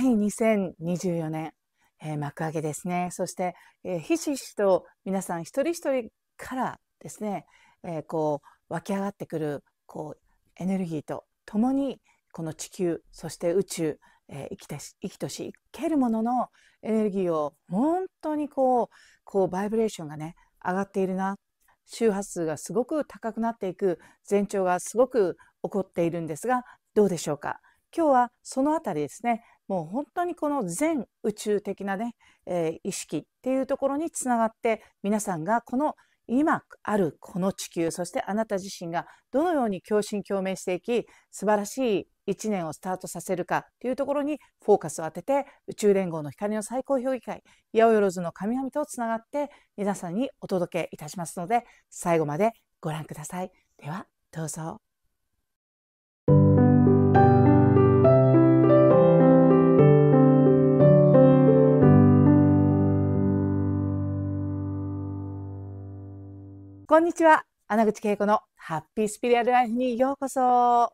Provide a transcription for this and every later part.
はい、2024年、えー、幕開けですね。そして、えー、ひしひしと皆さん一人一人からですね、えー、こう湧き上がってくるこうエネルギーとともにこの地球そして宇宙、えー、生きて生きとし生けるもののエネルギーを本当にこうこうバイブレーションがね上がっているな周波数がすごく高くなっていく前兆がすごく起こっているんですがどうでしょうか今日はそのあたりですねもう本当にこの全宇宙的なね、えー、意識っていうところにつながって皆さんがこの今あるこの地球そしてあなた自身がどのように共振共鳴していき素晴らしい1年をスタートさせるかというところにフォーカスを当てて宇宙連合の光の最高評議会八百万の神々とつながって皆さんにお届けいたしますので最後までご覧ください。ではどうぞ。こんにちは。穴口恵子のハッピースピリアルライフにようこそ。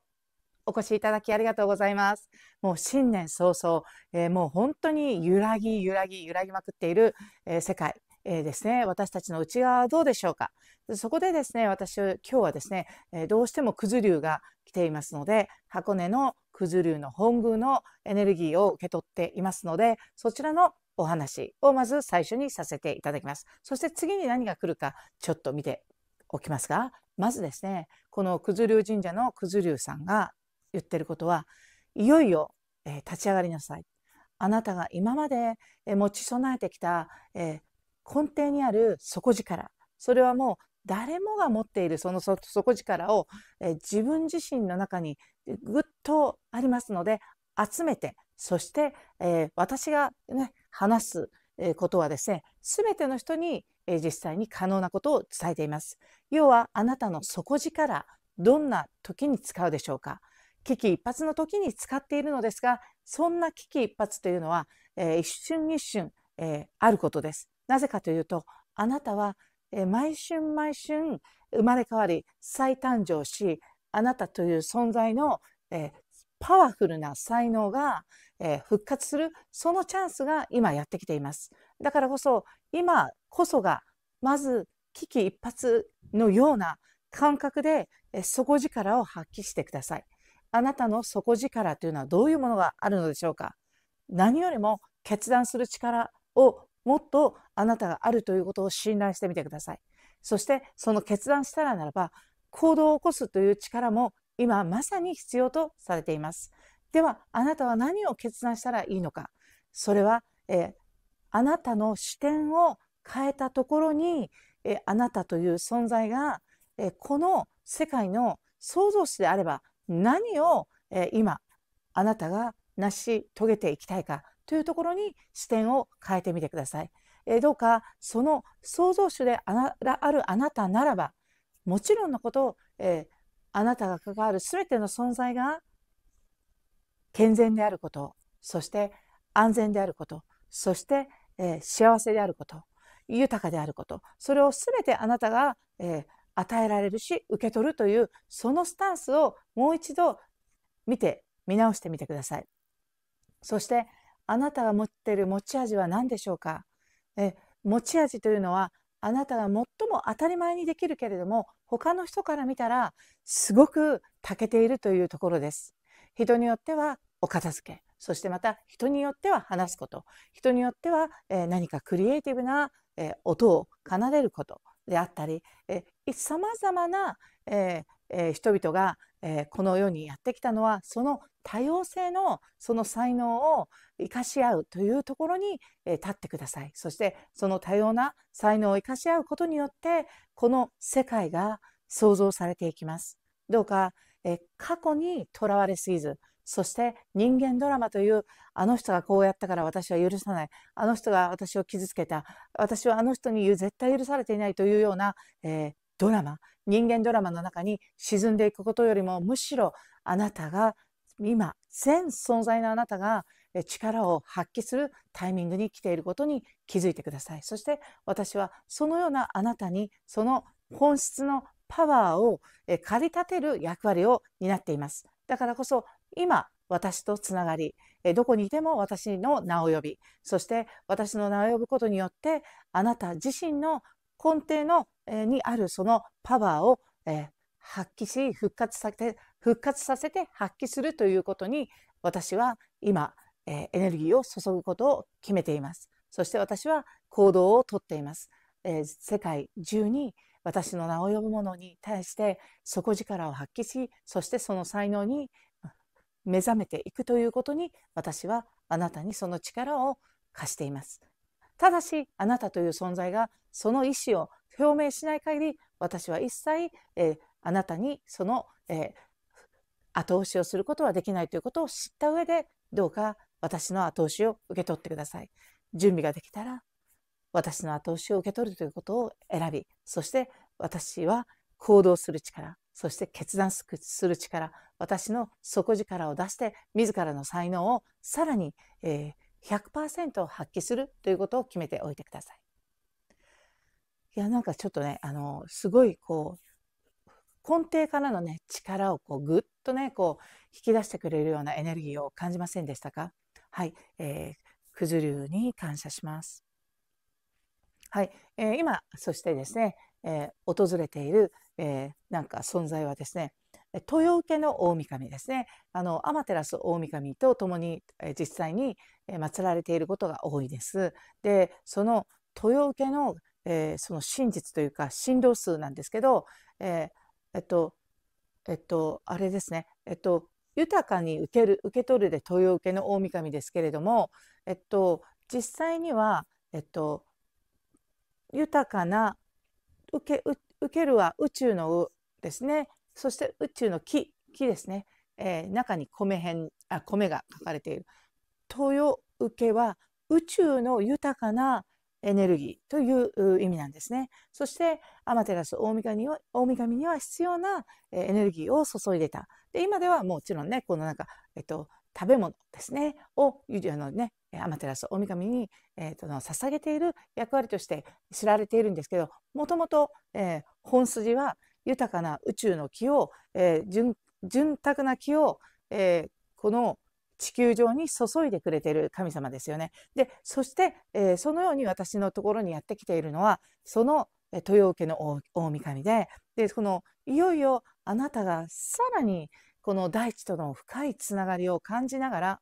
お越しいただきありがとうございます。もう新年早々、えー、もう本当に揺らぎ揺らぎ揺らぎまくっている、えー、世界。えー、ですね、私たちの内側はどうでしょうかそこでですね私今日はですね、えどうしてもくず流が来ていますので箱根のくず流の本宮のエネルギーを受け取っていますのでそちらのお話をまず最初にさせていただきます。そして次に何が来るかちょっと見ておきますが、まずですね、この九頭龍神社の九頭龍さんが言ってることは、いよいよ、えー、立ち上がりなさい。あなたが今まで、えー、持ち備えてきた、えー、根底にある底力、それはもう誰もが持っているその底力を、えー、自分自身の中にぐっとありますので集めてそして、えー、私がね話すことはですね、全ての人に実際に可能なことを伝えています。要はあなたの底力、どんな時に使うでしょうか。危機一髪の時に使っているのですが、そんな危機一髪というのは、えー、一瞬一瞬、えー、あることです。なぜかというと、あなたは、えー、毎春毎春生まれ変わり再誕生し、あなたという存在の、えパワフルな才能が、えー、復活するそのチャンスが今やってきていますだからこそ今こそがまず危機一髪のような感覚で、えー、底力を発揮してくださいあなたの底力というのはどういうものがあるのでしょうか何よりも決断する力をもっとあなたがあるということを信頼してみてくださいそしてその決断したらならば行動を起こすという力も今まさに必要とされています。ではあなたは何を決断したらいいのかそれは、えー、あなたの視点を変えたところに、えー、あなたという存在が、えー、この世界の創造主であれば何を、え今あなたが成し遂げていきたいかというところに視点を変えてみてください。えどうかその創造主であるあなたならばもちろんのことを、えあなたが関わる全ての存在が健全であること、そして安全であること、そして、えー、幸せであること、豊かであること、それを全てあなたが、えー、与えられるし受け取るというそのスタンスをもう一度見て見直してみてください。そしてあなたが持っている持ち味は何でしょうかえ持ち味というのはあなたが最も当たり前にできるけれども他の人から見たらすごく長けているというところです。人によってはお片付けそしてまた人によっては話すこと人によっては、え何かクリエイティブな、え音を奏でることであったり、えー、さまな、ええー、人々が、えー、この世にやってきたのはその多様性のその才能を生かし合うというところに、えー、立ってくださいそしてその多様な才能を生かし合うことによってこの世界が創造されていきますどうか、え過去にとらわれすぎずそして人間ドラマというあの人がこうやったから私は許さないあの人が私を傷つけた私はあの人に絶対許されていないというような、えドラマ人間ドラマの中に沈んでいくことよりもむしろあなたが今全存在のあなたが力を発揮するタイミングに来ていることに気づいてくださいそして私はそのようなあなたにその本質のパワーを駆り立てる役割を担っていますだからこそ今私とつながりどこにいても私の名を呼びそして私の名を呼ぶことによってあなた自身の根底のにあるそのパワーを、え発揮し復活させて復活させて発揮するということに私は今、えエネルギーを注ぐことを決めていますそして私は行動をとっています、え世界中に私の名を呼ぶ者に対して底力を発揮しそしてその才能に目覚めていくということに私はあなたにその力を貸していますただしあなたという存在がその意思を表明しない限り私は一切、えー、あなたにその、えー、後押しをすることはできないということを知った上でどうか私の後押しを受け取ってください。準備ができたら私の後押しを受け取るということを選びそして私は行動する力そして決断する力私の底力を出して自らの才能をさらに、えー、100%発揮するということを決めておいてください。いや、なんかちょっとね、あの、すごいこう、根底からのね、力をこう、ぐっとね、こう、引き出してくれるようなエネルギーを感じませんでしたかはい、えー、くずうに感謝します。はい、えー、今、そしてですね、えー、訪れている、えー、なんか存在はですね、豊受の大神ですねあのアマテ天照大神と共に、え実際にえ祀られていることが多いです。でその豊受のえー、その真実というか振動数なんですけど、えー、えっとえっとあれですねえっと豊かに受ける受け取るで豊受けの大神ですけれども、えっと、実際には、えっと、豊かな受け受けるは宇宙の「ですねそして宇宙の木「木」ですね、えー、中に米編あ米が書かれている。豊受けは宇宙の豊かなエネルギーという意味なんですね。そして、アマテラス大神には大神には必要なエネルギーを注いでた。で今ではもちろんね、このなんか、えっと、食べ物ですね、を、あのね、アマテラス大神に、えっと捧げている役割として知られているんですけど、もともと、え本筋は豊かな宇宙の木を、えー、潤沢な木を、えー、この地球上に注いでくれている神様ですよね。でそして、えー、そのように私のところにやってきているのはその豊受の大神ででこのいよいよあなたがさらにこの大地との深いつながりを感じながら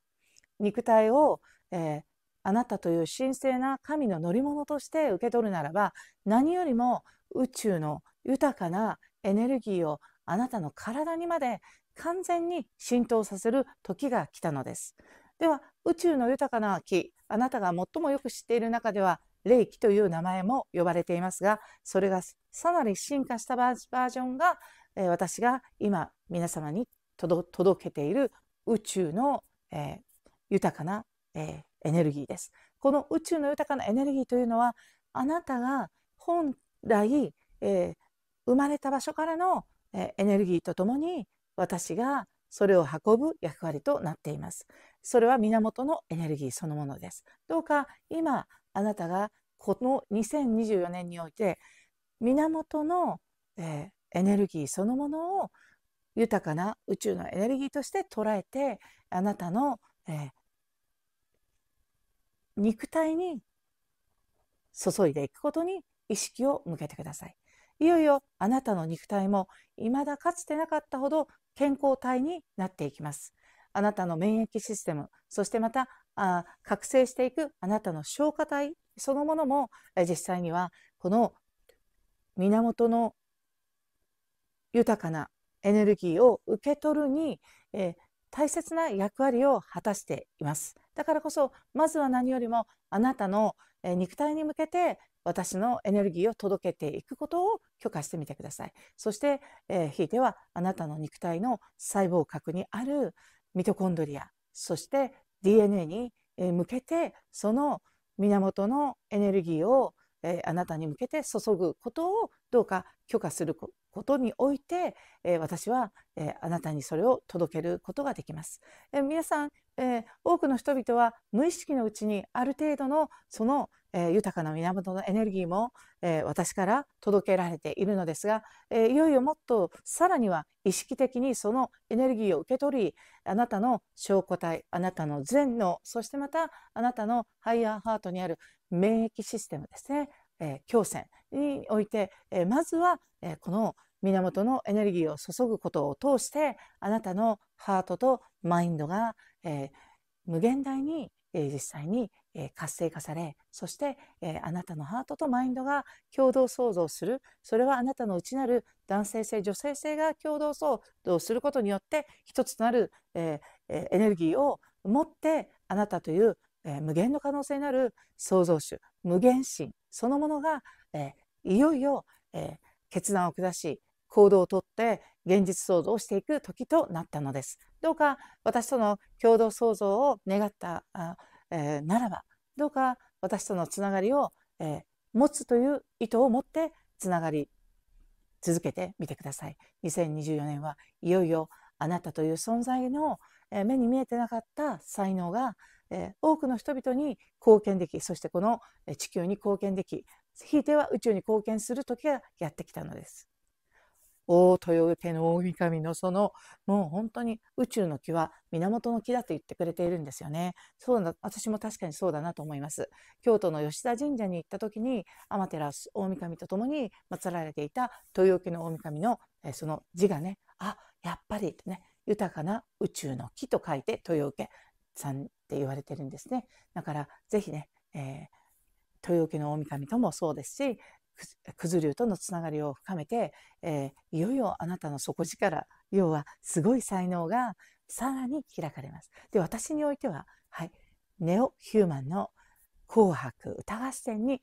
肉体を、えー、あなたという神聖な神の乗り物として受け取るならば何よりも宇宙の豊かなエネルギーをあなたの体にまで完全に浸透させる時が来たのです。では宇宙の豊かな木あなたが最もよく知っている中では霊気という名前も呼ばれていますがそれがさらに進化したバージョンが、えー、私が今皆様に届けている宇宙の、えー、豊かな、えー、エネルギーです。この宇宙の豊かなエネルギーというのはあなたが本来、えー、生まれた場所からの、えー、エネルギーとともに私がそれを運ぶ役割となっています。それは源のエネルギーそのものです。どうか今あなたがこの2024年において源の、えー、エネルギーそのものを豊かな宇宙のエネルギーとして捉えてあなたの、えー、肉体に注いでいくことに意識を向けてください。いよいよあなたの肉体も未だかつてなかったほど健康体になっていきます。あなたの免疫システム、そしてまたあ覚醒していくあなたの消化体そのものも実際にはこの源の豊かなエネルギーを受け取るに、えー、大切な役割を果たしています。だからこそまずは何よりもあなたの肉体に向けて私のエネルギーを届けていくことを許可してみてください。そして、えひいてはあなたの肉体の細胞核にあるミトコンドリア、そして DNA に向けてその源のエネルギーを、えあなたに向けて注ぐことをどうか許可することにおいて、え私は、えあなたにそれを届けることができます。え皆さんえー、多くの人々は無意識のうちにある程度のその、えー、豊かな源のエネルギーも、えー、私から届けられているのですが、えいよいよもっとさらには意識的にそのエネルギーを受け取りあなたの証拠体あなたの善能そしてまたあなたのハイヤーハートにある免疫システムですね、え強線において、えまずは、えこの源のエネルギーを注ぐことを通してあなたのハートとマインドがえー、無限大に、えー、実際に、えー、活性化されそして、えあなたのハートとマインドが共同創造するそれはあなたの内なる男性性女性性が共同創造することによって一つとなる、えエネルギーを持ってあなたという、え無限の可能性のある創造主無限心そのものが、えいよいよ、え決断を下し行動をとって、現実創造をしていく時となったのです。どうか私との共同創造を願ったあ、えー、ならばどうか私とのつながりを、えー、持つという意図を持ってつながり続けてみてください。2024年はいよいよあなたという存在の、えー、目に見えてなかった才能が、えー、多くの人々に貢献できそしてこの地球に貢献できひいては宇宙に貢献する時がやってきたのです。大豊家の大神のそのもう本当に宇宙の木は源の木だと言ってくれているんですよね。そうだ私も確かにそうだなと思います。京都の吉田神社に行った時に天照大神と共に祀られていた豊家の大神のえその字がねあやっぱりね豊かな宇宙の木と書いて豊受さんって言われてるんですね。だからぜひね、えー豊受の大神ともそうですしく流とのつながりを深めて、えー、いよいよあなたの底力要はすごい才能がさらに開かれます。で私においては、はい、ネオヒューマンの「紅白歌合戦」に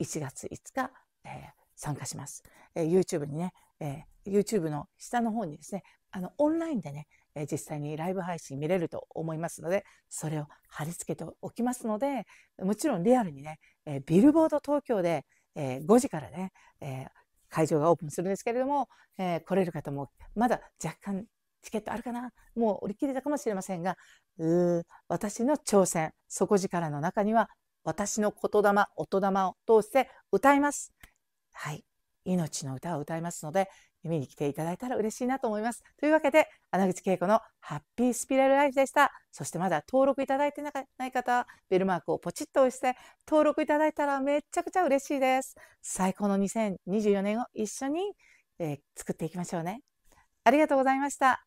1月5日、えー、参加します。えー、YouTube にね、えー、YouTube の下の方にですねあのオンラインでね、実際にライブ配信見れると思いますのでそれを貼り付けておきますのでもちろんリアルにね、えビルボード東京で「えー、5時からね、えー、会場がオープンするんですけれども、えー、来れる方もまだ若干チケットあるかなもう売り切れたかもしれませんが私の挑戦底力の中には私の言霊音霊を通して歌います。はい命の歌を歌いますので、見に来ていただいたら嬉しいなと思います。というわけで、穴口恵子のハッピースピラルライフでした。そしてまだ登録いただいてない方は、ベルマークをポチッと押して、登録いただいたらめちゃくちゃ嬉しいです。最高の2024年を一緒に、えー、作っていきましょうね。ありがとうございました。